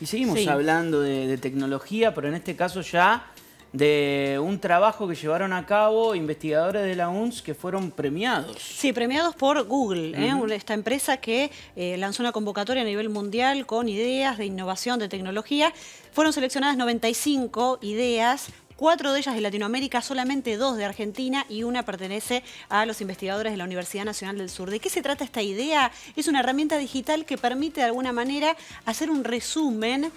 Y seguimos hablando de, tecnología, pero en este caso ya de un trabajo que llevaron a cabo investigadores de la UNS que fueron premiados. Sí, premiados por Google, ¿eh? esta empresa que eh, lanzó una convocatoria a nivel mundial con ideas de innovación de tecnología. Fueron seleccionadas 95 ideas cuatro de ellas de Latinoamérica, solamente dos de Argentina y una pertenece a los investigadores de la Universidad Nacional del Sur. ¿De qué se trata esta idea? Es una herramienta digital que permite de alguna manera hacer un resumen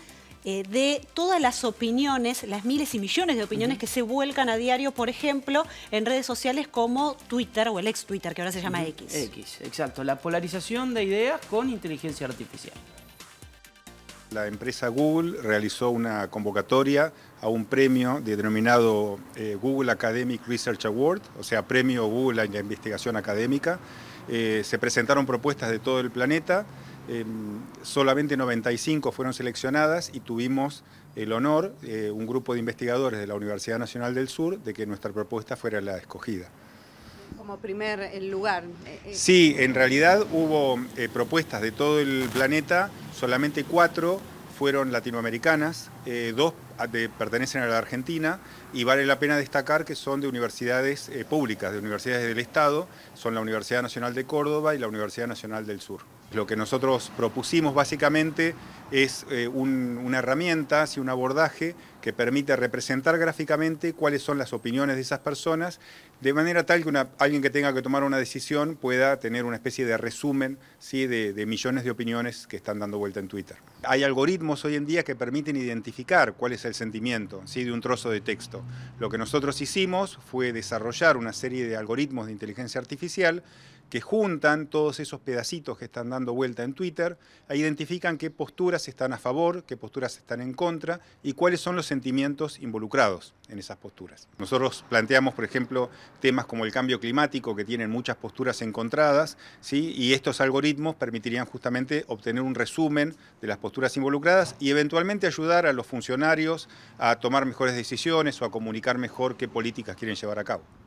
eh, de todas las opiniones, las miles y millones de opiniones que se vuelcan a diario, por ejemplo, en redes sociales como Twitter o el ex Twitter, que ahora se llama X. X, exacto. La polarización de ideas con inteligencia artificial. La empresa Google realizó una convocatoria a un premio denominado eh, Google Academic Research Award, o sea, premio Google a la investigación académica. Eh, se presentaron propuestas de todo el planeta, em, solamente 95 fueron seleccionadas y tuvimos el honor, eh, un grupo de investigadores de la Universidad Nacional del Sur, de que nuestra propuesta fuera la escogida como primer lugar. Sí, en realidad hubo propuestas de todo el planeta solamente cuatro fueron latinoamericanas, eh, dos pertenecen a la Argentina y vale la pena destacar que son de universidades eh, públicas, de universidades del Estado, son la Universidad Nacional de Córdoba y la Universidad Nacional del Sur. Lo que nosotros propusimos básicamente es eh, una herramienta, así, un abordaje que permite representar gráficamente cuáles son las opiniones de esas personas, de manera tal que alguien que tenga que tomar una decisión pueda tener una especie de resumen de, millones de opiniones que están dando vuelta en Twitter. Hay algoritmos hoy en día que permiten identificar cuál es el sentimiento ¿sí? de un trozo de texto. Lo que nosotros hicimos fue desarrollar una serie de algoritmos de inteligencia artificial que juntan todos esos pedacitos que están dando vuelta en Twitter e identifican qué posturas están a favor, qué posturas están en contra y cuáles son los sentimientos involucrados en esas posturas. Nosotros planteamos, por ejemplo, temas como el cambio climático que tienen muchas posturas encontradas ¿sí? y estos algoritmos permitirían justamente obtener un resumen de las posturas involucradas y eventualmente ayudar a los funcionarios a tomar mejores decisiones o a comunicar mejor qué políticas quieren llevar a cabo.